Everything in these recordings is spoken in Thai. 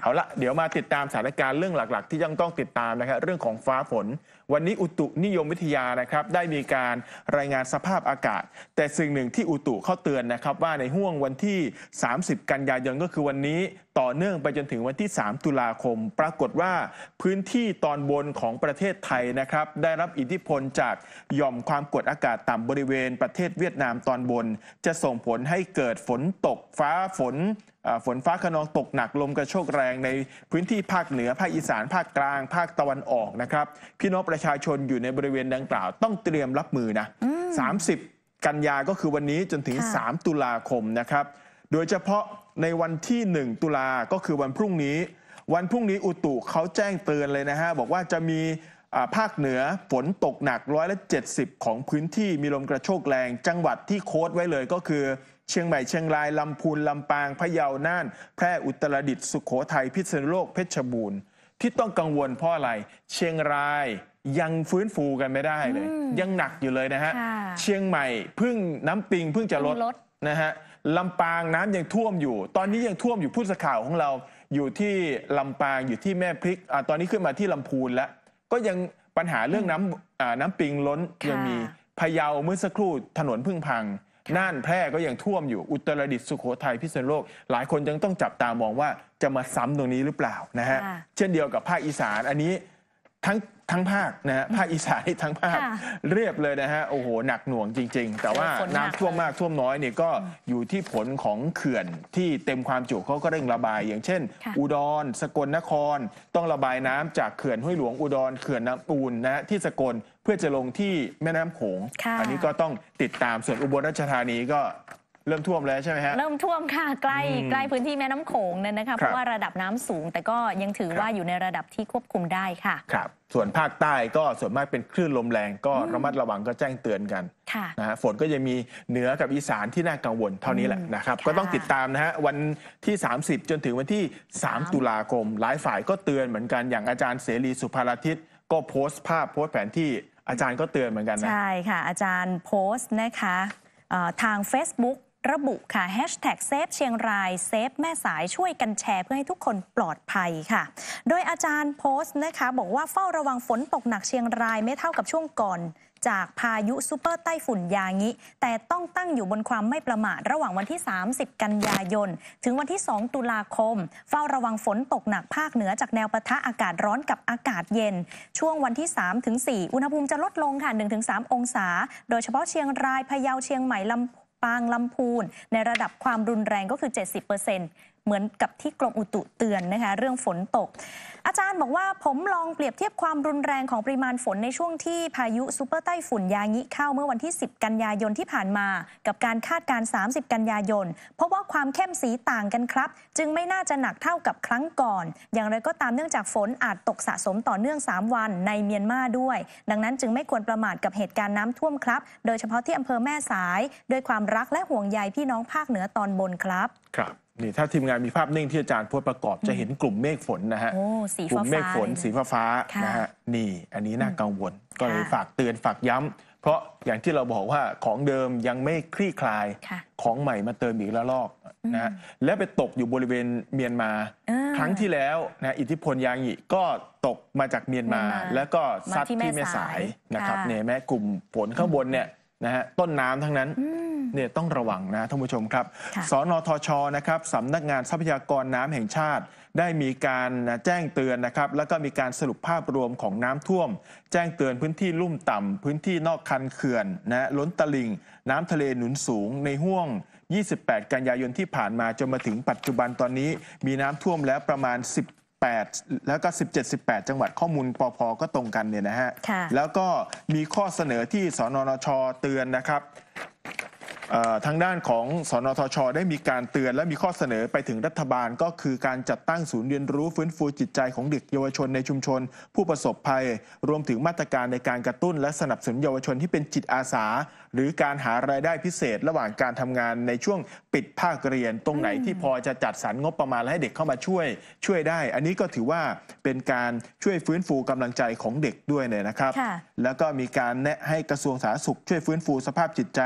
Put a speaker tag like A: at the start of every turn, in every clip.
A: เอาละเดี๋ยวมาติดตามสถานการณ์เรื่องหลักๆ ที่ยังต้องติดตามนะครับเรื่องของฟ้าฝน วันนี้อุตุนิยมวิทยานะครับ ได้มีการรายงานสภาพอากาศ แต่สิ่งหนึ่งที่อุตุเข้าเตือนนะครับ ว่าในห่วงวันที่ 30 กันยายนก็คือวันนี้ต่อเนื่องไปจนถึงวันที่ 3 ตุลาคม ปรากฏว่าพื้นที่ตอนบนของประเทศไทยนะครับ ได้รับอิทธิพลจากหย่อมความกดอากาศต่ำบริเวณประเทศเวียดนามตอนบน จะส่งผลให้เกิดฝนตกฟ้าฝนฝนฟ้าขนองตกหนักลมกระโชกแรงในพื้นที่ภาคเหนือภาคอีสานภาคกลางภาคตะวันออกนะครับพี่น้องประชาชนอยู่ในบริเวณดังกล่าวต้องเตรียมรับมือนะ30 กันยาก็คือวันนี้จนถึง 3 ตุลาคมนะครับ โดยเฉพาะในวันที่ 1 ตุลา ก็คือวันพรุ่งนี้ วันพรุ่งนี้อุตุเขาแจ้งเตือนเลยนะฮะ บอกว่าจะมีภาคเหนือ ฝนตกหนักร้อยละ70 ของพื้นที่มีลมกระโชกแรง จังหวัดที่โค้ดไว้เลยก็คือ เชียงใหม่เชียงราย ลำพูน ลำปางพะเยาน่าน แพร่อุตรดิตถ์สุขโขทัย พิษณุโลกเพชรบูรณ์ที่ต้องกังวลเพราะอะไรเชียงรายยังฟื้นฟูกันไม่ได้เลยยังหนักอยู่เลยนะฮะเชียงใหม่พึ่งน้ำปิงพึ่งจะลดนะฮะลำปางน้ำยังท่วมอยู่ ตอนนี้ยังท่วมอยู่ผู้สื่อข่าวของเราอยู่ที่ลำปางอยู่ที่แม่พริกอตอนนี้ขึ้นมาที่ลำพูนแล้ว ก็ยังปัญหาเรื่องน้ำน้ำปิงล้นยังมีพะเยาเมื่อสักครู่ถนนพึ่งพัง น่านแพร่ก็ยังท่วมอยู่ อุตรดิตถ์สุโขทัยพิษณุโลกหลายคนยังต้องจับตามองว่าจะมาซ้ำตรงนี้หรือเปล่านะฮะ เช่นเดียวกับภาคอีสานอันนี้ทั้งทั้งภาคนะฮะภาคอีสานทั้งภาคเรียบเลยนะฮะโอ้โหหนักหน่วงจริง ๆ แต่ว่าน้ำ้ำท่วมมากท่วมน้อยเนี่ยก็อยู่ที่ผลของเขื่อนที่เต็มความจุเขาก็เร่งระบาย อย่างเช่น อุดร สกลนคร ต้องระบายน้ำจากเขื่อนห้วยหลวงอุดรเขื่อนน้ำปูนนะฮะที่สกลเพื่อจะลงที่แม่น้ำโขงอันนี้ก็ต้องติดตามส่วนอุบลราชธานีก็เริ่มท่วมแล้วใช่ไหมฮะเริ่
B: มท่วมค่ะใกล้ใกล้พื้นที่แม่น้ำโขงนั่นนะคะเพราะว่าระดับน้ำสูง แต่ก็ยังถือว่าอยู่ในระดับที่ควบคุมได้ค่ะค
A: รับส่วนภาคใต้ก็ส่วนมากเป็นคลื่นลมแรงก็ระมัดระวังก็แจ้งเตือนกันค่ะนะฮะฝนก็ยังมีเหนือกับอีสานที่น่ากังวลเท่านี้แหละนะครับก็ต้องติดตามนะฮะวันที่ 30 จนถึงวันที่ 3 ตุลาคม หลายฝ่ายก็เตือนเหมือนกัน อย่างอาจารย์เสรีสุภาราทิตย์ก็โพสต์ ภาพโพสต์แผนที่อาจารย์ก็เตือนเหมือนกันนะใช
B: ่ค่ะอาจารย์โพสต์นะคะทาง Facebook ระบุค่ะแฮชแท็กเซฟเชียงรายเซฟแม่สายช่วยกันแชร์เพื่อให้ทุกคนปลอดภัยค่ะ โดยอาจารย์โพสต์นะคะบอกว่า เฝ้าระวังฝนตกหนักเชียงรายไม่เท่ากับช่วงก่อน จากพายุซูเปอร์ไต้ฝุ่นยางิ แต่ต้องตั้งอยู่บนความไม่ประมาทระหว่างวันที่ 30 กันยายน ถึงวันที่ 2 ตุลาคม เฝ้าระวังฝนตกหนักภาคเหนือจากแนวปะทะอากาศร้อนกับอากาศเย็น ช่วงวันที่ 3 ถึง 4 อุณหภูมิจะลดลงค่ะ1-3 องศา โดยเฉพาะเชียงรายพะเยาเชียงใหม่ลำพปางลำพูน ในระดับความรุนแรงก็คือ 70%เเหมือนกับที่กรมอุตุเตือนนะคะ เรื่องฝนตก อาจารย์บอกว่าผมลองเปรียบเทียบความรุนแรงของปริมาณฝนในช่วงที่พายุซูเปอร์ไต้ฝุ่นยางิเข้าเมื่อวันที่10 กันยายนที่ผ่านมา กับการคาดการ30 กันยายน เพราะว่าความเข้มสีต่างกันครับ จึงไม่น่าจะหนักเท่ากับครั้งก่อน อย่างไรก็ตามเนื่องจากฝนอาจตกสะสมต่อเนื่อง 3 วันในเมียนมาด้วย ดังนั้นจึงไม่ควรประมาทกับเหตุการณ์น้ำท่วมครับ โดยเฉพาะที่อำเภอแม่สายด้วยความรักและห่วงใยพี่น้องภาคเหนือตอนบนครับ
A: ครับนี่ถ้าทีมงานมีภาพนิ่งที่อาจารย์พูดประกอบจะเห็นกลุ่มเมฆฝนนะฮะ
B: กลุ่มเมฆฝนสี
A: ฟ้าฟ้านะฮะนี่อันนี้น่ากังวลก็เลยฝากเตือนฝากย้ำเพราะอย่างที่เราบอกว่าของเดิมยังไม่คลี่คลายของใหม่มาเติมอีกละลอกนะฮะและไปตกอยู่บริเวณเมียนมาครั้งที่แล้วนะอิทธิพลยางอีก็ตกมาจากเมียนมาแล้วก็ซัดที่แม่สายนะครับเนี่ยแม้กลุ่มฝนข้างบนเนี่ยนะฮะต้นน้ำทั้งนั้นเนี่ยต้องระวังนะท่านผู้ชมครับสนอทชนะครับสำนักงานทรัพยากรน้ำแห่งชาติ ได้มีการแจ้งเตือนนะครับ แล้วก็มีการสรุปภาพรวมของน้ำท่วม แจ้งเตือนพื้นที่ลุ่มต่ำพื้นที่นอกคันเขื่อนนะล้นตลิ่ง น้ำทะเลหนุนสูงในห่วง 28 กันยายนที่ผ่านมาจนมาถึงปัจจุบันตอนนี้ มีน้ำท่วมแล้วประมาณ10 8แล้วก็ 17 18 จังหวัดข้อมูลปอพอก็ตรงกันเนี่ยนะฮะ แล้วก็มีข้อเสนอที่สนนชเตือนนะครับทางด้านของสนทช ได้มีการเตือนและมีข้อเสนอไปถึงรัฐบาลก็คือการจัดตั้งศูนย์เรียนรู้ฟื้นฟูจิตใจของเด็กเยาวชนในชุมชน ผู้ประสบภัย รวมถึงมาตรการในการกระตุ้นและสนับสนุนเยาวชนที่เป็นจิตอาสา หรือการหารายได้พิเศษ ระหว่างการทำงานในช่วงปิดภาคเรียนตรงไหนที่พอจะจัดสรรงบประมาณให้เด็กเข้ามาช่วย ช่วยได้ อันนี้ก็ถือว่าเป็นการช่วยฟื้นฟูกำลังใจของเด็กด้วยเนี่ยนะครับ แล้วก็มีการแนะให้กระทรวงสาธารณสุข ช่วยฟื้นฟูสภาพจิตใจ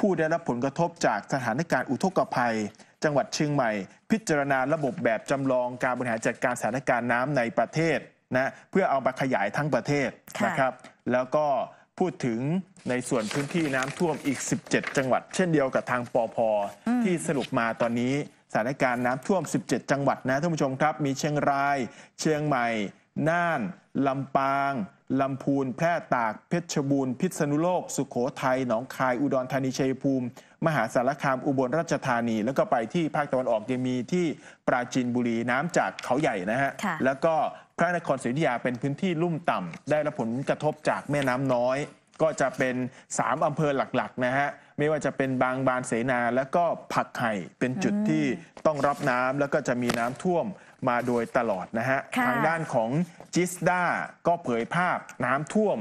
A: ผู้ได้รับผลกระทบจากสถานการณ์อุทกภัย จังหวัดเชียงใหม่ พิจารณาระบบแบบจำลองการบริหารจัดการสถานการณ์น้ำในประเทศนะเพื่อเอามาขยายทั้งประเทศนะครับ แล้วก็พูดถึงในส่วนพื้นที่น้ำท่วมอีก 17 จังหวัด เช่นเดียวกับทางปอพอที่สรุปมาตอนนี้สถานการณ์น้ำท่วม 17 จังหวัดนะท่านผู้ชมครับมีเชียงราย เชียงใหม่น่านลำปางลำพูนแพร่ตากเพชรบูรณ์พิษณุโลก สุขโขทัย หนองคายอุดรธานีชัยภูมิ มหาสารคามอุบลราชธานี แล้วก็ไปที่ภาคตะวันออกยังมีที่ปราจีนบุรีน้ำจากเขาใหญ่นะฮะ แล้วก็ พระนครศรีอยุธยา เป็นพื้นที่ลุ่มต่ำ ได้รับผลกระทบจากแม่น้ำน้อย ก็จะเป็น 3อำเภอหลัก ๆ นะฮะ ไม่ว่าจะเป็นบางบานเสนาและก็ผักไห่เป็นจุดที่ต้องรับน้ำแล้วก็จะมีน้ำท่วมมาโดยตลอดนะฮะ ทางด้านของจิสดาก็เผยภาพน้ำท่วม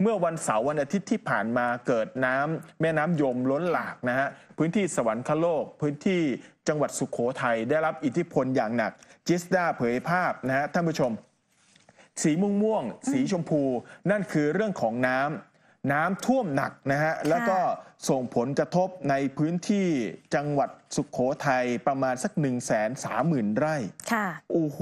A: เมื่อวันเสาร์วันอาทิตย์ที่ผ่านมาเกิดน้ำแม่น้ำยมล้นหลากนะฮะ พื้นที่สวรรคโลก พื้นที่จังหวัดสุขโขทัยได้รับอิทธิพลอย่างหนักจิสดาเผยภาพ นะฮะ ท่านผู้ชม สีม่วงม่วงสีชมพูนั่นคือเรื่องของน้ำน้ำท่วมหนักนะฮะ แล้วก็ส่งผลกระทบในพื้นที่จังหวัดสุขโขทัยประมาณสัก1 3 0 0 0 0ไร่ค่ะโอ้โห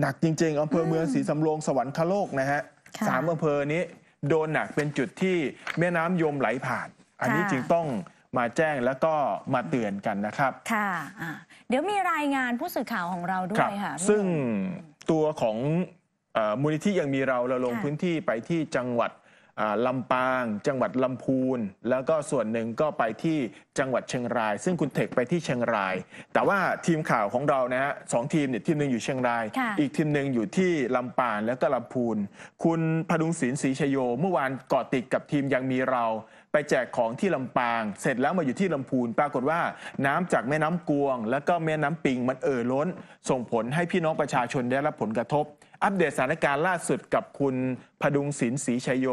A: หนักจริงๆอำเภอเมืองศรีสำโรงสวรรคโลกนะฮะ สามอำเภอนี้ โดนหนักเป็นจุดที่แม่น้ำยมไหลผ่าน อันนี้จึงต้องมาแจ้งแล้วก็มาเตือนกันนะครับ
B: ค่ะเดี๋ยวมีรายงานผู้สื่อข่าวของเราด้วยค่ะ ซึ
A: ่งตัวของมูลนิธิยังมีเราเราลงพื้นที่ไปที่จังหวัดลำปางจังหวัดลำพูนแล้วก็ส่วนหนึ่งก็ไปที่จังหวัดเชียงราย ซึ่งคุณเทคไปที่เชียงราย แต่ว่าทีมข่าวของเรานะฮะสองทีมเนี่ยทีมหนึ่งอยู่เชียงราย อีกทีมหนึ่งอยู่ที่ลำปางแล้วก็ลำพูนคุณพดุงศิลป์ศรีชโย เมื่อวานเกาะติดกับทีมยังมีเรา ไปแจกของที่ลำปาง เสร็จแล้วมาอยู่ที่ลำพูนปรากฏว่า น้ำจากแม่น้ำกวง แล้วก็แม่น้ำปิง มันเอ่อล้น ส่งผลให้พี่น้องประชาชนได้รับผลกระทบอัปเดตสถานการณ์ล่าสุดกับคุณพดุงศิลป์ศรีชัยโย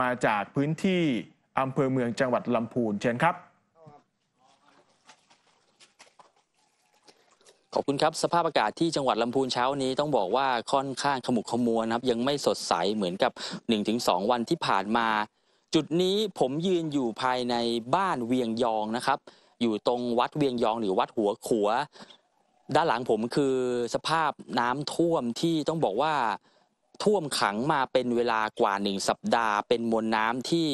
A: มาจากพื้นที่อำเภอเมืองจังหวัดลำพูนเชิญครับ
C: ขอบคุณครับสภาพอากาศที่จังหวัดลำพูนเช้านี้ต้องบอกว่าค่อนข้างขมุกขมัวนะครับยังไม่สดใสเหมือนกับ 1-2 วันที่ผ่านมา จุดนี้ผมยืนอยู่ภายในบ้านเวียงยองนะครับ อยู่ตรงวัดเวียงยองหรือวัดหัวขัวด้านหลังผมคือสภาพน้ำท่วมที่ต้องบอกว่าท่วมขังมาเป็นเวลากว่าหนึ่งสัปดาห์ เป็นมวลน้ำที่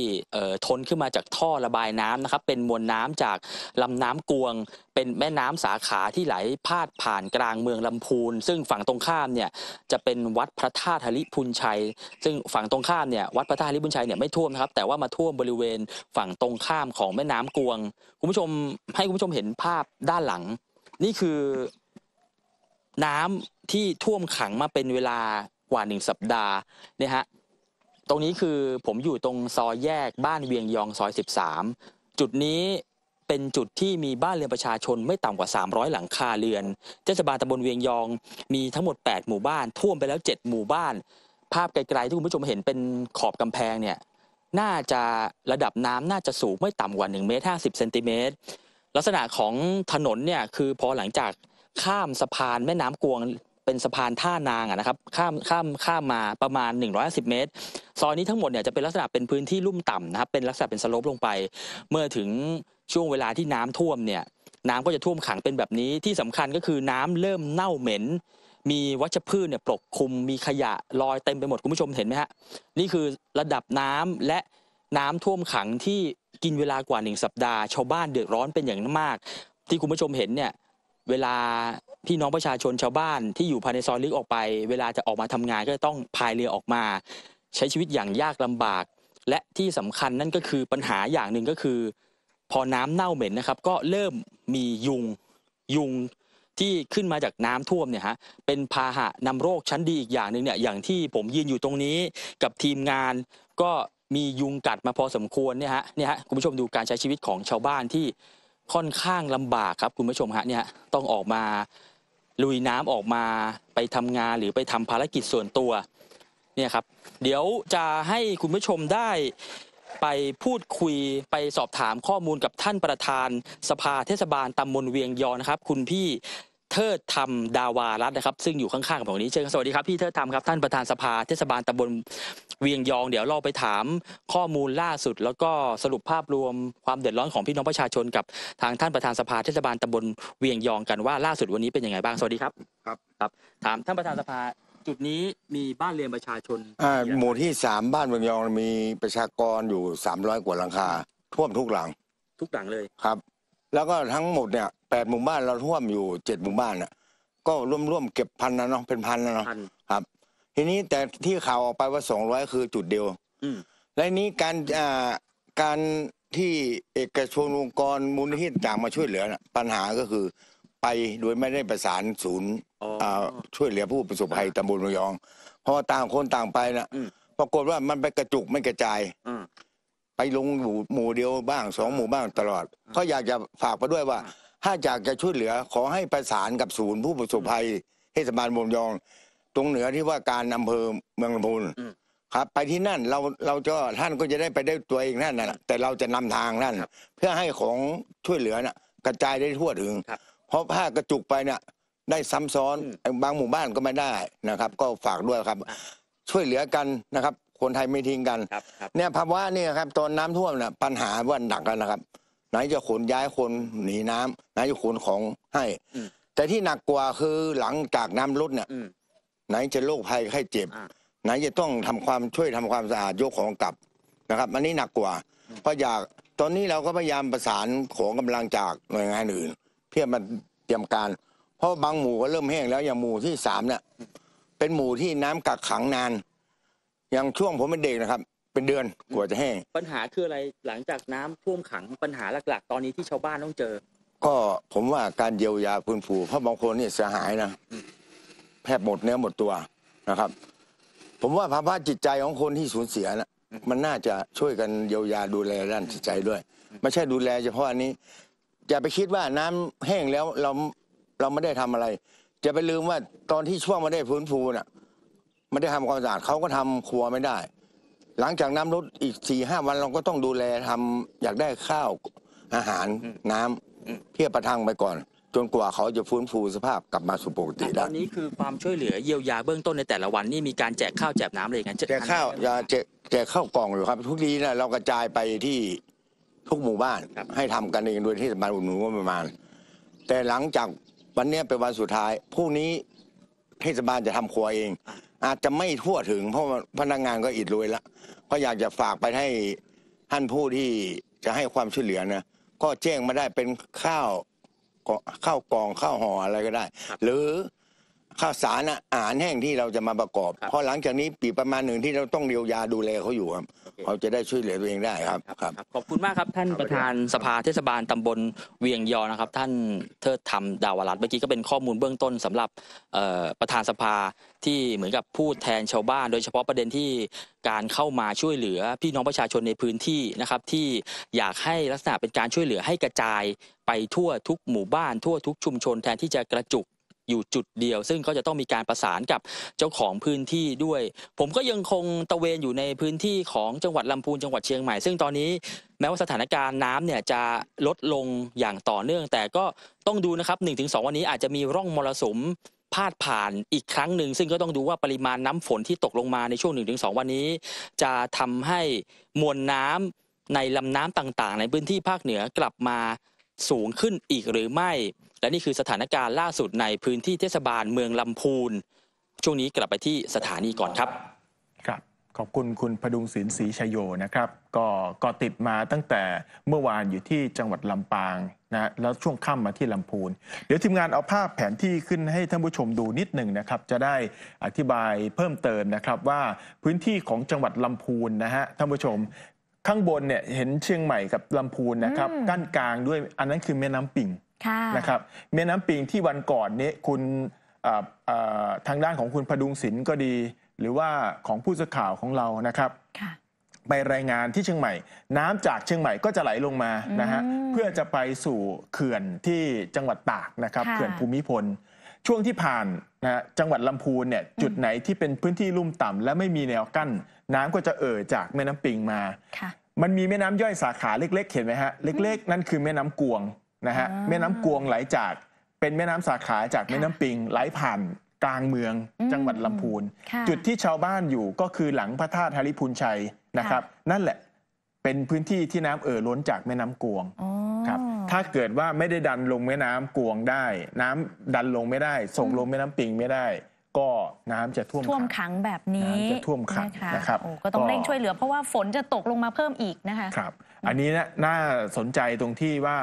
C: ทนขึ้นมาจากท่อระบายน้ำนะครับเป็นมวลน้ำจากลำน้ำกวง เป็นแม่น้ำสาขาที่ไหลพาดผ่านกลางเมืองลำพูนซึ่งฝั่งตรงข้ามเนี่ยจะเป็นวัดพระธาตุหริพุนชัย ซึ่งฝั่งตรงข้ามเนี่ยวัดพระธาตุหริพุนชัยเนี่ยไม่ท่วมนะครับแต่ว่ามาท่วมบริเวณฝั่งตรงข้ามของแม่น้ำกวงคุณผู้ชมให้คุณผู้ชมเห็นภาพด้านหลังนี่คือน้ำที่ท่วมขังมาเป็นเวลากว่าหนึ่งสัปดาห์นี่ฮะ ตรงนี้คือผมอยู่ตรงซอยแยกบ้านเวียงยองซอย13 จุดนี้เป็นจุดที่มีบ้านเรือนประชาชนไม่ต่ำกว่า 300 หลังคาเรือนเทศบาลตำบลเวียงยองมีทั้งหมด 8 หมู่บ้าน ท่วมไปแล้ว 7 หมู่บ้าน ภาพไกลๆที่คุณผู้ชมเห็นเป็นขอบกำแพงเนี่ย น่าจะระดับน้ำน่าจะสูงไม่ต่ำกว่า1เมตร50เซนติเมตรลักษณะของถนนเนี่ยคือพอหลังจากข้ามสะพานแม่น้ำกวงเป็นสะพานท่านางนะครับ ข้ามข้ามข้ามมาประมาณ150เมตรซอยนี้ทั้งหมดเนี่ยจะเป็นลักษณะเป็นพื้นที่ลุ่มต่ำนะครับ เป็นลักษณะเป็นสโลปลงไป เมื่อถึงช่วงเวลาที่น้ำท่วมเนี่ยน้ำก็จะท่วมขังเป็นแบบนี้ที่สำคัญก็คือน้ำเริ่มเน่าเหม็น มีวัชพืชเนี่ยปกคลุมมีขยะลอยเต็มไปหมดคุณผู้ชมเห็นไหมฮะนี่คือระดับน้ำและน้ำท่วมขังที่กินเวลากว่าหนึ่งสัปดาห์ ชาวบ้านเดือดร้อนเป็นอย่างมากที่คุณผู้ชมเห็นเนี่ย เวลาพี่น้องประชาชนชาวบ้าน ที่อยู่ภายในซอยลึกออกไป เวลาจะออกมาทำงานก็ต้องพายเรือออกมา ใช้ชีวิตอย่างยากลำบากและที่สำคัญนั่นก็คือปัญหาอย่างหนึ่งก็คือ พอน้ำเน่าเหม็นนะครับ ก็เริ่มมียุงยุงที่ขึ้นมาจากน้ำท่วมเนี่ยฮะเป็นพาหะนำโรคชั้นดีอีกอย่างหนึ่งเนี่ยอย่างที่ผมยืนอยู่ตรงนี้กับทีมงานก็มียุงกัดมาพอสมควรเนี่ยฮะ เนี่ยฮะคุณผู้ชมดูการใช้ชีวิตของชาวบ้านที่ค่อนข้างลำบากครับคุณผู้ชมฮะเนี่ยต้องออกมาลุยน้ำออกมาไปทำงานหรือไปทำภารกิจส่วนตัวเนี่ยครับเดี๋ยวจะให้คุณผู้ชมได้ไปพูดคุยไปสอบถามข้อมูลกับท่านประธานสภาเทศบาลตำบลเวียงยอนะครับ คุณพี่เทิดธรรมดาวารัตนะครับซึ่งอยู่ข้างๆกับผมนี้เชิญสวัสดีครับพี่เทิดธรรมครับท่านประธานสภาเทศบาลตำบลเวียงยอง เดี๋ยวเราไปถามข้อมูลล่าสุด แล้วก็สรุปภาพรวมความเดือดร้อนของพี่น้องประชาชน กับทางท่านประธานสภาเทศบาลตำบลเวียงยองกันว่าล่าสุดวันนี้เป็นยังไงบ้างสวัสดีครับครับครับ ถามท่านประธานสภาจุดนี้มีบ้านเรือนประชาชนอ่
D: าหมู่ที่สามบ้านเวียงยองมีประชากรอยู่สามร้อยกว่าหลังคา ท่วมทุกหลัง ทุกหลังเลยครับ แล้วก็ทั้งหมดเนี่ยแปดหมู่บ้านเราท่วมอยู่เจ็ดหมู่บ้านน่ะ ก็ร่วมๆเก็บพันนะเนาะเป็นพันนะเนาะครับ ทีนี้แต่ที่ข่าวออกไปว่าสองร้อยคือจุดเดียว อืและนี้การอ่าการที่เอกชนองค์กรมูลนิธิต่างมาช่วยเหลือน่ะปัญหาก็คือ ไปโดยไม่ได้ประสานศูนย์อ่าช่วยเหลือผู้ประสบภัยตำบลระยองเพราะว่าต่างคนต่างไปน่ะปรากฏว่ามันไปกระจุกไม่กระจายอืไปลงหมู่หมู่เดียวบ้างสองหมู่บ้างตลอดก็อยากจะฝากไปด้วยว่าถ้าอยากจะช่วยเหลือขอให้ประสานกับศูนย์ผู้ประสบภัยเทศบาลบมยอง ตรงเหนือที่ว่าการอำเภอเมืองลำพูนครับ ไปที่นั่นเราเราจะท่านก็จะได้ไปได้ตัวเองนั่นนะแต่เราจะนำทางนั่นเพื่อให้ของช่วยเหลือน่ะกระจายได้ทั่วถึงเพราะผ้ากระจุกไปเนี่ยได้ซ้ำซ้อนบางหมู่บ้านก็ไม่ได้นะครับ ก็ฝากด้วยครับ ช่วยเหลือกันนะครับ คนไทยไม่ทิ้งกัน เนี่ยภาวะนี่ครับ ตอนน้ำท่วมน่ะปัญหาว่าหนักกันนะครับนหนจะขนย้ายคนหนีน้ำไหนจะขนของให้ แต่ที่หนักกว่าคือหลังจากน้ำลดเนี่ยนายไหนจะโรคภัยไข้เจ็บนาไหนจะต้องทำความช่วยทำความสะอาดยกของกลับนะครับอันนี้หนักกว่า เพราะอยากตอนนี้เราก็พยายามประสานของกำลังจากหน่วยงานอื่น เพื่อมาเตรียมการเพราะบางหมู่ก็เริ่มแห้งแล้วอย่างหมู่ที่สามเนี่ย เป็นหมู่ที่น้ำกักขังนานอย่างช่วงผมเป็นเด็กนะครับเป็นเดือนกว่าจะแห้ง
C: ปัญหาคืออะไรหลังจากน้ำท่วมขังปัญหาหลักๆตอนนี้ที่ชาวบ้านต้องเจอ
D: ก็ผมว่าการเยียวยาพื้นฟูเพราะบางคนนี่เสียหายนะแทบหมดเนื้อหมดตัวนะครับ ผมว่าภาวะจิตใจของคนที่สูญเสียนะมันน่าจะช่วยกันเยียวยาดูแลด้านจิตใจด้วยไม่ใช่ดูแลเฉพาะอันนี้ อย่าไปคิดว่าน้ำแห้งแล้วเราเราไม่ได้ทำอะไร จะไปลืมว่าตอนที่ช่วงมาได้ฟื้นฟูน่ะ ไม่ได้ทำความสะอาดเขาก็ทำครัวไม่ได้หลังจากน้ำลดอีกสี่ห้าวันเราก็ต้องดูแลทำอยากได้ข้าวอาหารน้ำาเพื่อประทังไปก่อน จนกว่าเขาจะฟื้นฟูสภาพกลับมาสู่ปกติตไ
C: ด้อนนี้คือความช่วยเหลือเยียวยาเบื้องต้นในแต่ละวันนี่มีการแจกข้าวแจกน้ำอะไรกันเงี้ยแจกข้าวยาแจกแจกข
D: ้าวกล่องอยู่ครับ ทุกทีนะเรากระจายไปที่ทุกหมู่บ้าน ให้ทำกันเองโดยที่สมาลอุดหนุนประมาณแต่หลังจากวันนี้เป็นวันสุดท้ายพรุ่งนี้เทศบาลจะทำครัวเอง อาจจะไม่ทั่วถึงเพราะพนักงานก็อิดรวยละก็อยากจะฝากไปให้ท่านผู้ที่จะให้ความช่วยเหลือนะก็แจ้งมาได้เป็นข้าวข้าวกองข้าวห่ออะไรก็ได้ หรือข้าวสารอาหารแห้งที่เราจะมาประกอบ เพราะหลังจากนี้ปีประมาณหนึ่งที่เราต้องเดียวยาดูแลเขาอยู่ครับเขาจะได้ช่วยเหลือตัวเองได้ครับครับ
C: ขอบคุณมากครับท่านประธานสภาเทศบาลตำบลเวียงยอนะครับ ท่านเทิดธรรมดาวรัตน์เมื่อกี้ก็เป็นข้อมูลเบื้องต้นสำหรับประธานสภาที่เหมือนกับพูดแทนชาวบ้าน โดยเฉพาะประเด็นที่การเข้ามาช่วยเหลือพี่น้องประชาชนในพื้นที่นะครับที่อยากให้ลักษณะเป็นการช่วยเหลือให้กระจายไปทั่วทุกหมู่บ้านทั่วทุกชุมชนแทนที่จะกระจุกอยู่จุดเดียว ซึ่งก็จะต้องมีการประสานกับเจ้าของพื้นที่ด้วย ผมก็ยังคงตะเวนอยู่ในพื้นที่ของจังหวัดลำพูนจังหวัดเชียงใหม่ซึ่งตอนนี้ แม้ว่าสถานการณ์น้ำเนี่ยจะลดลงอย่างต่อเนื่อง แต่ก็ต้องดูนะครับ 1-2 วันนี้อาจจะมีร่องมรสุมพาดผ่านอีกครั้งหนึ่งซึ่งก็ต้องดูว่าปริมาณน้ำฝนที่ตกลงมาในช่วง 1-2 วันนี้ จะทำให้มวลน้ำในลำน้ำต่างๆ ในพื้นที่ภาคเหนือกลับมาสูงขึ้นอีกหรือไม่ และนี่คือสถานการณ์ล่าสุดในพื้นที่เทศบาลเมืองลำพูน ช่วงนี้กลับไปที่สถานีก่อนครับ
A: ครับ ขอบคุณคุณพดุงศิลป์ศรีชยโยนะครับก็ก็ติดมาตั้งแต่เมื่อวานอยู่ที่จังหวัดลำปางนะ แล้วช่วงค่ำมาที่ลำพูน เดี๋ยวทีมงานเอาภาพแผนที่ขึ้นให้ท่านผู้ชมดูนิดหนึ่งนะครับ จะได้อธิบายเพิ่มเติมนะครับว่าพื้นที่ของจังหวัดลำพูนนะฮะท่านผู้ชมข้างบนเนี่ยเห็นเชียงใหม่กับลำพูนนะครับกั้นกลางด้วยอันนั้นคือแม่น้ำปิงนะครับแม่น้ำปิงที่วันก่อนนี้คุณทางด้านของคุณพดุงศิลป์ก็ดี หรือว่าของผู้สื่อข่าวของเรานะครับไปรายงานที่เชียงใหม่ น้ำจากเชียงใหม่ก็จะไหลลงมานะฮะเพื่อจะไปสู่เขื่อนที่จังหวัดตากนะครับเขื่อนภูมิพลช่วงที่ผ่านนะจังหวัดลำพูนเนี่ยจุดไหนที่เป็นพื้นที่ลุ่มต่ำ และไม่มีแนวกั้นน้ำก็จะเอ่อจากแม่น้ำปิงมา มันมีแม่น้ำย่อยสาขาเล็กๆ เห็นไหมฮะเล็ก ๆ นั่นคือแม่น้ำกวงนะฮะแม่น้ำกวงไหลจาก เป็นแม่น้ำสาขาจากแม่น้ำปิงไหลผ่านกลางเมืองจังหวัดลำพูนจุดที่ชาวบ้านอยู่ก็คือหลังพระธาตุฮาริพุนชัยนะครับ นั่นแหละเป็นพื้นที่ที่น้ำเอ่อล้นจากแม่น้ำกวงครับถ้าเกิดว่าไม่ได้ดันลงแม่น้ำกวงได้ น้ำดันลงไม่ได้ ส่งลงแม่น้ำปิงไม่ได้ก็น้ำจะท่วมท่วม
B: ขังแบบนี้จะท่วมขังนะครับ ก็ต้องเร่งช่วยเหลือเพราะว่าฝนจะตกลงมาเพิ่มอีกนะคะครับ
A: อันนี้น่าสนใจตรงที่ว่า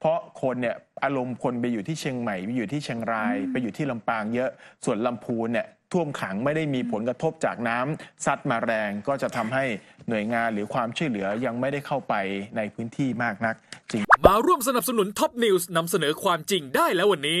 A: เพราะคนเนี่ยอารมณ์คนไปอยู่ที่เชียงใหม่ไปอยู่ที่เชียงราย ไปอยู่ที่ลำปาง เยอะส่วนลำพูนเนี่ยท่วมขังไม่ได้มีผลกระทบจากน้ำซัดมาแรงก็จะทำให้หน่วยงานหรือความช่วยเหลือยังไม่ได้เข้าไปในพื้นที่มากนักจริงมาร่วมสนับสนุนท็อปนิวส์นำเสนอความจริงได้แล้ววันนี้